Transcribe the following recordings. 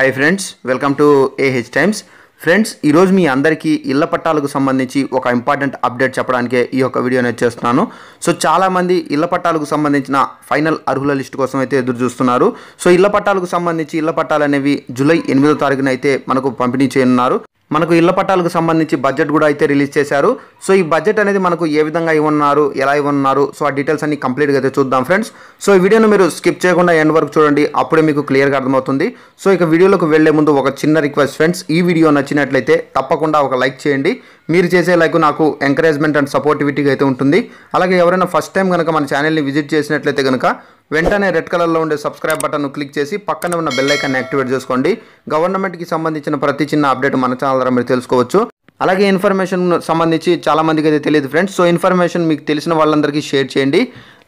hi friends welcome to A H times friends ఈరోజు మీ అందరికీ ఇళ్ల పట్టాలకు సంబంధించి ఒక ఇంపార్టెంట్ అప్డేట్ చెప్పడానికే ఈ యొక్క వీడియోని చేస్తున్నాను సో చాలామంది ఇళ్ల పట్టాలకు సంబంధించిన ఫైనల్ అర్హుల లిస్ట్ కోసం అయితే ఎదురు చూస్తున్నారు సో ఇళ్ల పట్టాలకు సంబంధించి ఇళ్ల పట్టాలు అనేవి జూలై ఎనిమిదో తారీఖున అయితే మనకు పంపిణీ చేయనున్నారు మనకు ఇళ్ల పట్టాలకు సంబంధించి బడ్జెట్ కూడా అయితే రిలీజ్ చేశారు సో ఈ బడ్జెట్ అనేది మనకు ఏ విధంగా ఇవ్వన్నారు ఎలా ఇవ్వన్నారు సో ఆ డీటెయిల్స్ అన్ని కంప్లీట్గా అయితే చూద్దాం ఫ్రెండ్స్ సో ఈ వీడియోను మీరు స్కిప్ చేయకుండా ఎండ్ వరకు చూడండి అప్పుడే మీకు క్లియర్గా అర్థమవుతుంది సో ఇక వీడియోలోకి వెళ్లే ముందు ఒక చిన్న రిక్వెస్ట్ ఫ్రెండ్స్ ఈ వీడియో నచ్చినట్లయితే తప్పకుండా ఒక లైక్ చేయండి మీరు చేసే లైక్ నాకు ఎంకరేజ్మెంట్ అండ్ సపోర్టివిటీగా అయితే ఉంటుంది అలాగే ఎవరైనా ఫస్ట్ టైం కనుక మన ఛానల్ని విజిట్ చేసినట్లయితే కనుక వెంటనే రెడ్ కలర్లో ఉండే సబ్స్క్రైబ్ బటన్ను క్లిక్ చేసి పక్కన ఉన్న బెల్లైకాన్ని యాక్టివేట్ చేసుకోండి గవర్నమెంట్కి సంబంధించిన ప్రతి చిన్న అప్డేట్ మన ఛానల్ ద్వారా మీరు తెలుసుకోవచ్చు అలాగే ఇన్ఫర్మేషన్ సంబంధించి చాలామందికి అయితే తెలియదు ఫ్రెండ్స్ సో ఇన్ఫర్మేషన్ మీకు తెలిసిన వాళ్ళందరికీ షేర్ చేయండి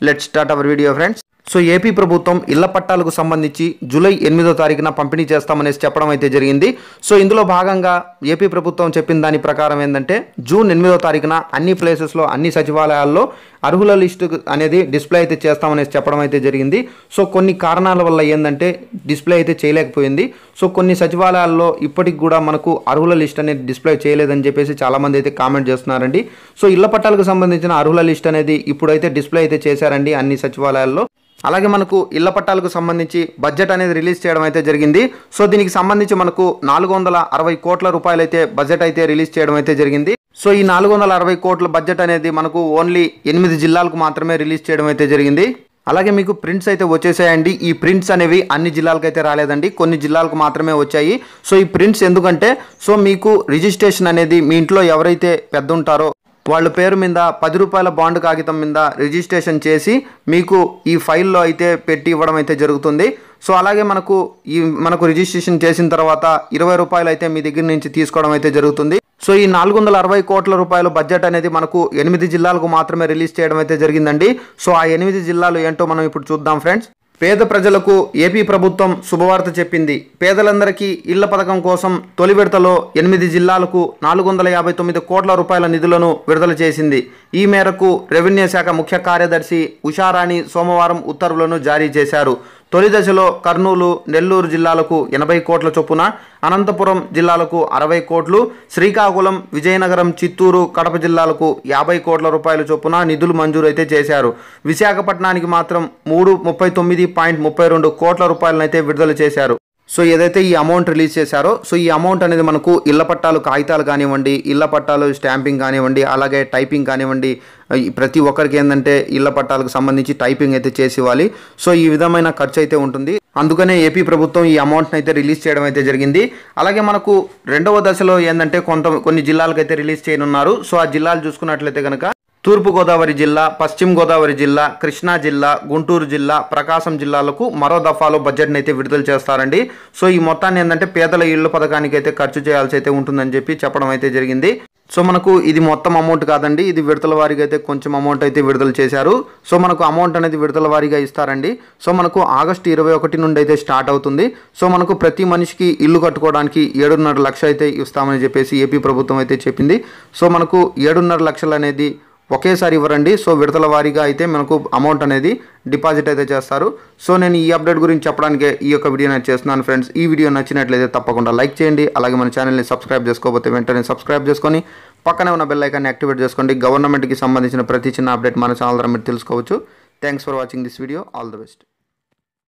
let start our video friends so AP ప్రభుత్వం ఇళ్ల పట్టాలకు సంబంధించి జూలై ఎనిమిదో తారీఖున పంపిణీ చేస్తామనేసి చెప్పడం అయితే జరిగింది సో ఇందులో భాగంగా ఏపీ ప్రభుత్వం చెప్పిన దాని ప్రకారం ఏంటంటే జూన్ ఎనిమిదో తారీఖున అన్ని ప్లేసెస్లో అన్ని సచివాలయాల్లో అర్హుల లిస్టు అనేది డిస్ప్లే అయితే చేస్తామనేసి చెప్పడం అయితే జరిగింది సో కొన్ని కారణాల వల్ల ఏంటంటే డిస్ప్లే అయితే చేయలేకపోయింది సో కొన్ని సచివాలయాల్లో ఇప్పటికి కూడా మనకు అర్హుల లిస్ట్ అనేది డిస్ప్లే చేయలేదని చెప్పేసి చాలామంది అయితే కామెంట్ చేస్తున్నారండి సో ఇళ్ల పట్టాలకు సంబంధించిన అర్హుల లిస్ట్ అనేది ఇప్పుడైతే డిస్ప్లే అయితే చేశారండి అన్ని సచివాలయాల్లో అలాగే మనకు ఇళ్ల పట్టాలకు సంబంధించి బడ్జెట్ అనేది రిలీజ్ చేయడం అయితే జరిగింది సో దీనికి సంబంధించి మనకు నాలుగు వందల అరవై కోట్ల రూపాయలు అయితే బడ్జెట్ అయితే రిలీజ్ చేయడం అయితే జరిగింది సో ఈ నాలుగు వందల అరవై కోట్ల బడ్జెట్ అనేది మనకు ఓన్లీ ఎనిమిది జిల్లాలకు మాత్రమే రిలీజ్ చేయడం అయితే జరిగింది అలాగే మీకు ప్రింట్స్ అయితే వచ్చేసాయండి ఈ ప్రింట్స్ అనేవి అన్ని జిల్లాలకు అయితే రాలేదండి కొన్ని జిల్లాలకు మాత్రమే వచ్చాయి సో ఈ ప్రింట్స్ ఎందుకంటే సో మీకు రిజిస్ట్రేషన్ అనేది మీ ఇంట్లో ఎవరైతే పెద్ద ఉంటారో వాళ్ళ పేరు మీద పది రూపాయల బాండ్ కాగితం మీద రిజిస్ట్రేషన్ చేసి మీకు ఈ ఫైల్లో అయితే పెట్టి ఇవ్వడం అయితే జరుగుతుంది సో అలాగే మనకు ఈ మనకు రిజిస్ట్రేషన్ చేసిన తర్వాత ఇరవై రూపాయలు అయితే మీ దగ్గర నుంచి తీసుకోవడం అయితే జరుగుతుంది సో ఈ నాలుగు వందల అరవై కోట్ల రూపాయల బడ్జెట్ అనేది మనకు ఎనిమిది జిల్లాలకు మాత్రమే రిలీజ్ చేయడం అయితే జరిగిందండి సో ఆ ఎనిమిది జిల్లాలు ఏంటో మనం ఇప్పుడు చూద్దాం ఫ్రెండ్స్ పేద ప్రజలకు ఏపీ ప్రభుత్వం శుభవార్త చెప్పింది పేదలందరికీ ఇళ్ల పథకం కోసం తొలి విడతలో ఎనిమిది జిల్లాలకు నాలుగు వందల యాభై తొమ్మిది కోట్ల రూపాయల నిధులను విడుదల చేసింది ఈ మేరకు రెవెన్యూ శాఖ ముఖ్య కార్యదర్శి ఉషారాణి సోమవారం ఉత్తర్వులను జారీ చేశారు తొలి దశలో కర్నూలు నెల్లూరు జిల్లాలకు ఎనభై కోట్ల చొప్పున అనంతపురం జిల్లాలకు అరవై కోట్లు శ్రీకాకుళం విజయనగరం చిత్తూరు కడప జిల్లాలకు యాభై కోట్ల రూపాయల చొప్పున నిధులు మంజూరైతే చేశారు విశాఖపట్నానికి మాత్రం మూడు ముప్పై తొమ్మిది పాయింట్ ముప్పై రెండు కోట్ల రూపాయలనైతే విడుదల చేశారు సో ఏదైతే ఈ అమౌంట్ రిలీజ్ చేశారో సో ఈ అమౌంట్ అనేది మనకు ఇళ్ల పట్టాలు కాగితాలు కానివ్వండి ఇళ్ల పట్టాలు స్టాంపింగ్ కానివ్వండి అలాగే టైపింగ్ కానివ్వండి ప్రతి ఒక్కరికి ఏంటంటే ఇళ్ల పట్టాలకు సంబంధించి టైపింగ్ అయితే చేసి ఇవ్వాలి సో ఈ విధమైన ఖర్చు అయితే ఉంటుంది అందుకనే ఏపీ ప్రభుత్వం ఈ అమౌంట్ని అయితే రిలీజ్ చేయడం అయితే జరిగింది అలాగే మనకు రెండవ దశలో ఏంటంటే కొంత కొన్ని జిల్లాలకు అయితే రిలీజ్ చేయనున్నారు సో ఆ జిల్లాలు చూసుకున్నట్లయితే కనుక తూర్పుగోదావరి జిల్లా పశ్చిమ గోదావరి జిల్లా కృష్ణా జిల్లా గుంటూరు జిల్లా ప్రకాశం జిల్లాలకు మరో దఫాలో బడ్జెట్ని అయితే విడుదల చేస్తారండి సో ఈ మొత్తాన్ని ఏంటంటే పేదల ఇళ్ళు పథకానికి అయితే ఖర్చు చేయాల్సి అయితే ఉంటుందని చెప్పి చెప్పడం అయితే జరిగింది సో మనకు ఇది మొత్తం అమౌంట్ కాదండి ఇది విడతల వారీగా అయితే కొంచెం అమౌంట్ అయితే విడుదల చేశారు సో మనకు అమౌంట్ అనేది విడతల వారీగా ఇస్తారండి సో మనకు ఆగస్టు ఇరవై ఒకటి నుండి అయితే స్టార్ట్ అవుతుంది సో మనకు ప్రతి మనిషికి ఇల్లు కట్టుకోవడానికి ఏడున్నర లక్షలు అయితే ఇస్తామని చెప్పేసి ఏపీ ప్రభుత్వం అయితే చెప్పింది సో మనకు ఏడున్నర లక్షలు అనేది ఒకేసారి ఇవ్వరండి సో విడతల వారీగా అయితే మనకు అమౌంట్ అనేది డిపాజిట్ అయితే చేస్తారు సో నేను ఈ అప్డేట్ గురించి చెప్పడానికి ఈ యొక్క వీడియో నేను చేస్తున్నాను ఫ్రెండ్స్ ఈ వీడియో నచ్చినట్లయితే తప్పకుండా లైక్ చేయండి అలాగే మన ఛానల్ని సబ్స్క్రైబ్ చేసుకోకపోతే వెంటనే సబ్స్క్రైబ్ చేసుకొని పక్కనే ఉన్న బెల్ ఐకాన్ని యాక్టివేట్ చేసుకోండి గవర్నమెంట్కి సంబంధించిన ప్రతి చిన్న అప్డేట్ మన ఛానల్ ద్వారా మీరు తెలుసుకోవచ్చు thanks for watching this video all the best